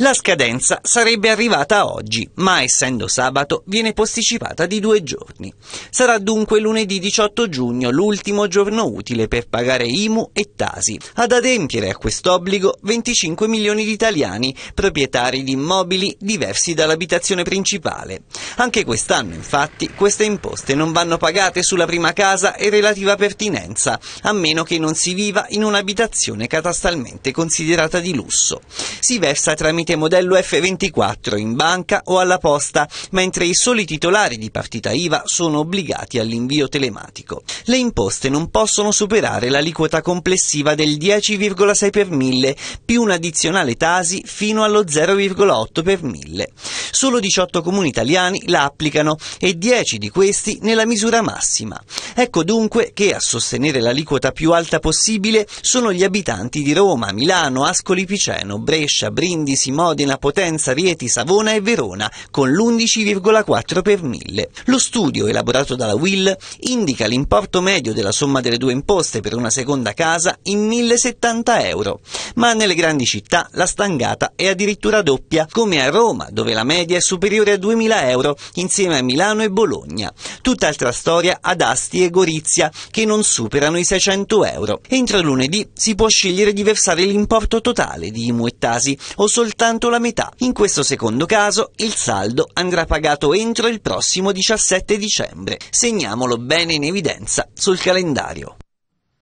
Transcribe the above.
La scadenza sarebbe arrivata oggi, ma essendo sabato viene posticipata di due giorni. Sarà dunque lunedì 18 giugno l'ultimo giorno utile per pagare IMU e Tasi. Ad adempiere a quest'obbligo 25 milioni di italiani, proprietari di immobili diversi dall'abitazione principale. Anche quest'anno, infatti, queste imposte non vanno pagate sulla prima casa e relativa pertinenza, a meno che non si viva in un'abitazione catastalmente considerata di lusso. Si versa tramite tramite modello F24 in banca o alla posta, mentre i soli titolari di partita IVA sono obbligati all'invio telematico. Le imposte non possono superare l'aliquota complessiva del 10,6 per mille più un addizionale tasi fino allo 0,8 per mille. Solo 18 comuni italiani la applicano e 10 di questi nella misura massima. Ecco dunque che a sostenere l'aliquota più alta possibile sono gli abitanti di Roma, Milano, Ascoli Piceno, Brescia, Brindisi, Modena, Potenza, Rieti, Savona e Verona, con l'11,4 per mille. Lo studio elaborato dalla Will indica l'importo medio della somma delle due imposte per una seconda casa in 1070 euro ma nelle grandi città la stangata è addirittura doppia, come a Roma, dove la media è superiore a 2.000 euro, insieme a Milano e Bologna. Tutt'altra storia ad Asti e Gorizia, che non superano i 600 euro. Entro lunedì si può scegliere di versare l'importo totale di IMU e Tasi, o soltanto la metà. In questo secondo caso, il saldo andrà pagato entro il prossimo 17 dicembre. Segniamolo bene in evidenza sul calendario.